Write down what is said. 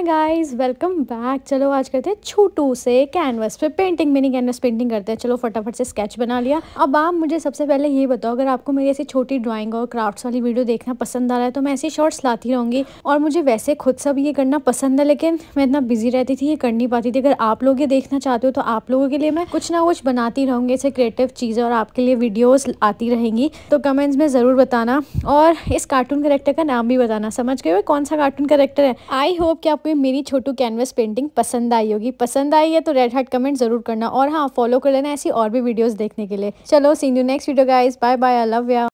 hi guys welcome back चलो आज करते हैं छोटू से कैनवस पे पेंटिंग मिनी कैनवस पेंटिंग करते हैं चलो फटाफट से स्केच बना लिया अब आप मुझे सबसे पहले ये बताओ अगर आपको मेरी ऐसी छोटी ड्राइंग और क्राफ्ट्स वाली वीडियो देखना पसंद आ रहा है तो मैं ऐसी शॉर्ट्स लाती रहूँगी और मुझे वैसे खुद सब ये करना पसंद है लेकिन मैं इतना बिजी रहती थी ये कर नहीं पाती थी अगर आप लोग ये देखना चाहते हो तो आप लोगों के लिए मैं कुछ ना कुछ बनाती रहूँगी ऐसे क्रिएटिव चीज़ें और आपके लिए वीडियोज़ आती रहेंगी तो कमेंट्स में ज़रूर बताना और इस कार्टून करेक्टर का नाम भी बताना समझ गए कौन सा कार्टून करेक्टर है आई होप कि आपको में मेरी छोटू कैनवस पेंटिंग पसंद आई होगी पसंद आई है तो रेड हार्ट कमेंट ज़रूर करना और हाँ फॉलो कर लेना ऐसी और भी वीडियोस देखने के लिए चलो see you next video guys bye bye I love या